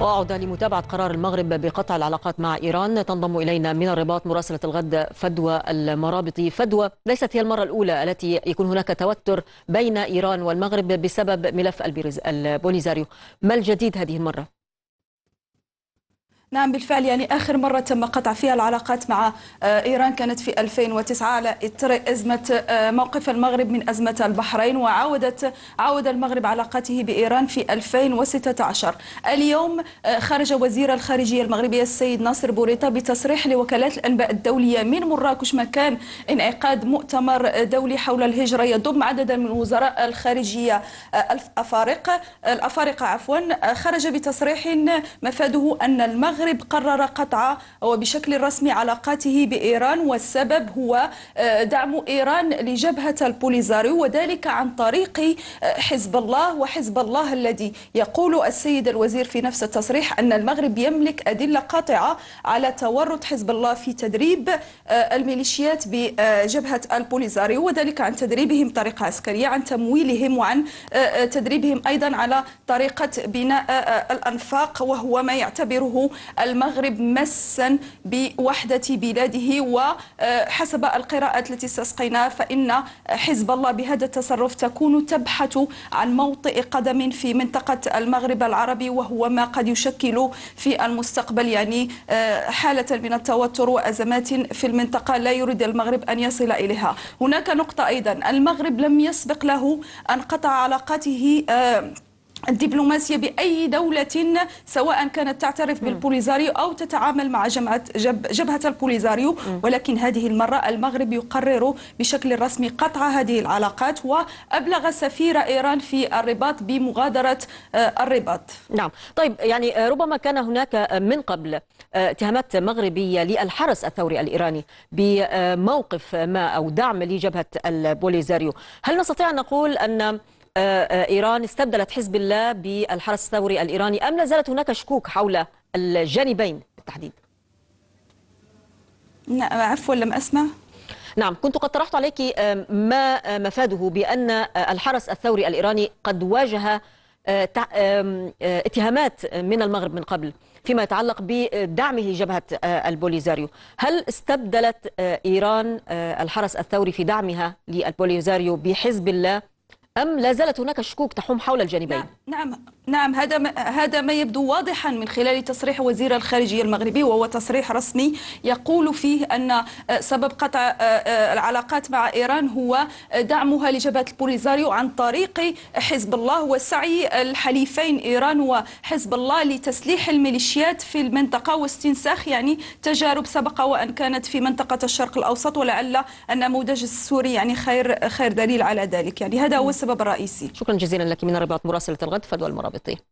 وأعد لمتابعة قرار المغرب بقطع العلاقات مع إيران تنضم إلينا من الرباط مراسلة الغد فدوى المرابطي فدوى ليست هي المرة الأولى التي يكون هناك توتر بين إيران والمغرب بسبب ملف البوليزاريو ما الجديد هذه المرة؟ نعم بالفعل يعني آخر مرة تم قطع فيها العلاقات مع آه، إيران كانت في 2009 على إثر أزمة آه، موقف المغرب من أزمة البحرين وعودت عود المغرب علاقاته بإيران في 2016 اليوم آه، خرج وزير الخارجية المغربية السيد ناصر بوريطة بتصريح لوكالات الأنباء الدولية من مراكش مكان انعقاد مؤتمر دولي حول الهجرة يضم عددا من وزراء الخارجية الأفارقة الأفارقة عفوا خرج بتصريح مفاده أن المغرب المغرب قرر قطع وبشكل رسمي علاقاته بإيران والسبب هو آه، دعم إيران لجبهة البوليزاريو وذلك عن طريق آه، حزب الله وحزب الله الذي يقول السيد الوزير في نفس التصريح أن المغرب يملك أدلة قاطعة على تورط حزب الله في تدريب آه، الميليشيات بجبهة البوليزاريو وذلك عن تدريبهم طريقة عسكرية عن تمويلهم وعن تدريبهم أيضا على طريقة بناء الأنفاق وهو ما يعتبره المغرب مسا بوحدة بلاده وحسب آه، القراءات التي استسقيناها فإن حزب الله بهذا التصرف تكون تبحث عن موطئ قدم في منطقة المغرب العربي وهو ما قد يشكل في المستقبل يعني آه، حالة من التوتر وأزمات في المنطقة لا يريد المغرب أن يصل إليها هناك نقطة أيضا المغرب لم يسبق له أن قطع علاقاته آه، الدبلوماسية بأي دولة سواء كانت تعترف بالبوليزاريو أو تتعامل مع جمعة جب جبهة البوليزاريو ولكن هذه المرة المغرب يقرر بشكل رسمي قطع هذه العلاقات وأبلغ سفير إيران في الرباط بمغادرة آه، الرباط نعم طيب يعني آه، ربما كان هناك آه، من قبل اتهامات مغربية للحرس الثوري الإيراني بموقف ما أو دعم لجبهة البوليزاريو هل نستطيع أن نقول أن آه، آه، إيران استبدلت حزب الله بالحرس الثوري الإيراني أم لا زالت هناك شكوك حول الجانبين بالتحديد عفوا لم أسمع نعم كنت قد طرحت عليك آه، ما مفاده بأن الحرس الثوري الإيراني قد واجه اتهامات من المغرب من قبل فيما يتعلق بدعمه جبهة البوليزاريو هل استبدلت إيران الحرس الثوري في دعمها للبوليزاريو بحزب الله أم لا زالت هناك شكوك تحوم حول الجانبين؟ نعم،, نعم نعم هذا ما هذا ما يبدو واضحا من خلال تصريح وزير الخارجية المغربي وهو تصريح رسمي يقول فيه أن آه، سبب قطع آه، آه، العلاقات مع إيران هو دعمها لجبهة البوليزاريو عن طريق حزب الله وسعي الحليفين إيران وحزب الله لتسليح الميليشيات في المنطقة واستنساخ يعني تجارب سبق وأن كانت في منطقة الشرق الأوسط ولعل النموذج السوري يعني خير خير دليل على ذلك يعني هذا هو السبب الرئيسي شكرا جزيلا لك من الرباط مراسلة الغد فدوى المرابطي